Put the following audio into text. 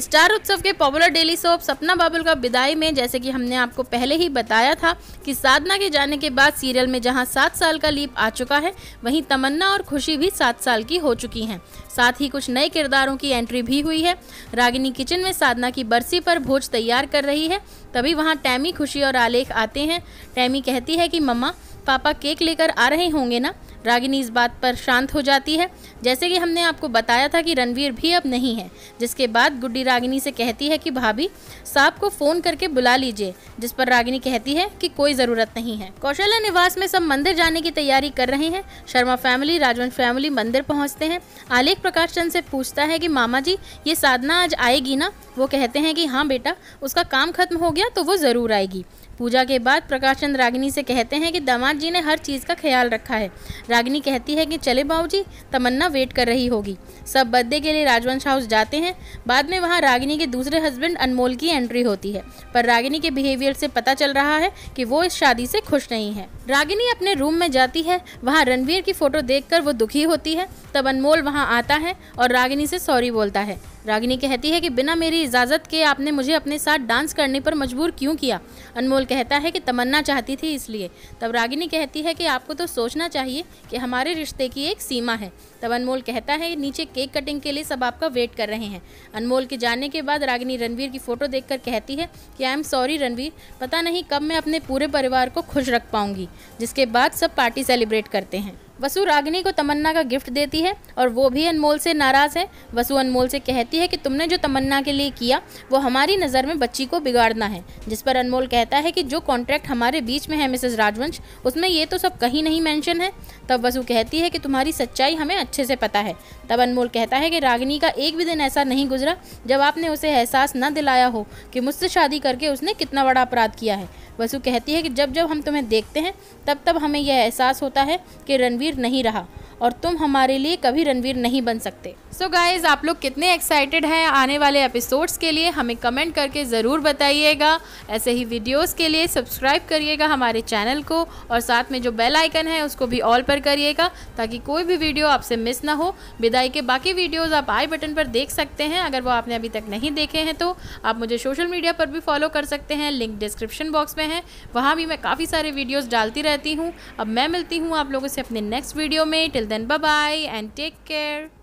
Star उत्सव के popular daily soap सपना बाबुल का विदाई में जैसे कि हमने आपको पहले ही बताया था कि साधना के जाने के बाद सीरियल में जहां सात साल का लीप आ चुका है वहीं तमन्ना और खुशी भी सात साल की हो चुकी हैं साथ ही कुछ नए किरदारों की एंट्री भी हुई है रागिनी किचन में साधना की बरसी पर भोज तैयार कर रही है तभी वहाँ टैमी खुशी और आलेख आते हैं टैमी कहती है कि मम्मा पापा केक लेकर आ रहे होंगे ना रागिनी इस बात पर शांत हो जाती है जैसे कि हमने आपको बताया था कि रणवीर भी अब नहीं है जिसके बाद गुड्डी रागिनी से कहती है कि भाभी साहब को फ़ोन करके बुला लीजिए जिस पर रागिनी कहती है कि कोई ज़रूरत नहीं है कौशल्या निवास में सब मंदिर जाने की तैयारी कर रहे हैं शर्मा फैमिली राजवंश फैमिली मंदिर पहुँचते हैं आलेख प्रकाश चंद से पूछता है कि मामा जी ये साधना आज आएगी ना वो कहते हैं कि हाँ बेटा उसका काम खत्म हो गया तो वो ज़रूर आएगी पूजा के बाद प्रकाश चंद रागिनी से कहते हैं कि दामाद जी ने हर चीज़ का ख्याल रखा है रागिनी कहती है कि चले जी तमन्ना वेट कर रही होगी सब बर्थडे के लिए राजवंश हाउस जाते हैं बाद में वहाँ रागिनी के दूसरे हस्बैंड अनमोल की एंट्री होती है पर रागिनी के बिहेवियर से पता चल रहा है कि वो इस शादी से खुश नहीं है रागिनी अपने रूम में जाती है वहाँ रणवीर की फोटो देख वो दुखी होती है तब अनमोल वहाँ आता है और रागिनी से सॉरी बोलता है रागिनी कहती है कि बिना मेरी इजाज़त के आपने मुझे अपने साथ डांस करने पर मजबूर क्यों किया अनमोल कहता है कि तमन्ना चाहती थी इसलिए तब रागिनी कहती है कि आपको तो सोचना चाहिए कि हमारे रिश्ते की एक सीमा है तब अनमोल कहता है नीचे केक कटिंग के लिए सब आपका वेट कर रहे हैं अनमोल के जाने के बाद रागिनी रणवीर की फ़ोटो देख कहती है कि आई एम सॉरी रणवीर पता नहीं कब मैं अपने पूरे परिवार को खुश रख पाऊंगी जिसके बाद सब पार्टी सेलिब्रेट करते हैं वसु रागिनी को तमन्ना का गिफ्ट देती है और वो भी अनमोल से नाराज़ है वसु अनमोल से कहती है कि तुमने जो तमन्ना के लिए किया वो हमारी नज़र में बच्ची को बिगाड़ना है जिस पर अनमोल कहता है कि जो कॉन्ट्रैक्ट हमारे बीच में है मिसेस राजवंश उसमें ये तो सब कहीं नहीं मैंशन है तब वसु कहती है कि तुम्हारी सच्चाई हमें अच्छे से पता है तब अनमोल कहता है कि रागिनी का एक भी दिन ऐसा नहीं गुजरा जब आपने उसे एहसास न दिलाया हो कि मुझसे शादी करके उसने कितना बड़ा अपराध किया है वसु कहती है कि जब जब हम तुम्हें देखते हैं तब तब हमें यह एहसास होता है कि रणवीर गंभीर नहीं रहा और तुम हमारे लिए कभी रणवीर नहीं बन सकते सो so गाइज आप लोग कितने एक्साइटेड हैं आने वाले एपिसोड्स के लिए हमें कमेंट करके ज़रूर बताइएगा ऐसे ही वीडियोस के लिए सब्सक्राइब करिएगा हमारे चैनल को और साथ में जो बेल आइकन है उसको भी ऑल पर करिएगा ताकि कोई भी वीडियो आपसे मिस ना हो विदाई के बाकी वीडियोज़ आप आई बटन पर देख सकते हैं अगर वो आपने अभी तक नहीं देखे हैं तो आप मुझे सोशल मीडिया पर भी फॉलो कर सकते हैं लिंक डिस्क्रिप्शन बॉक्स में है वहाँ भी मैं काफ़ी सारे वीडियोज़ डालती रहती हूँ अब मैं मिलती हूँ आप लोगों से अपने नेक्स्ट वीडियो में till then, bye bye and take care.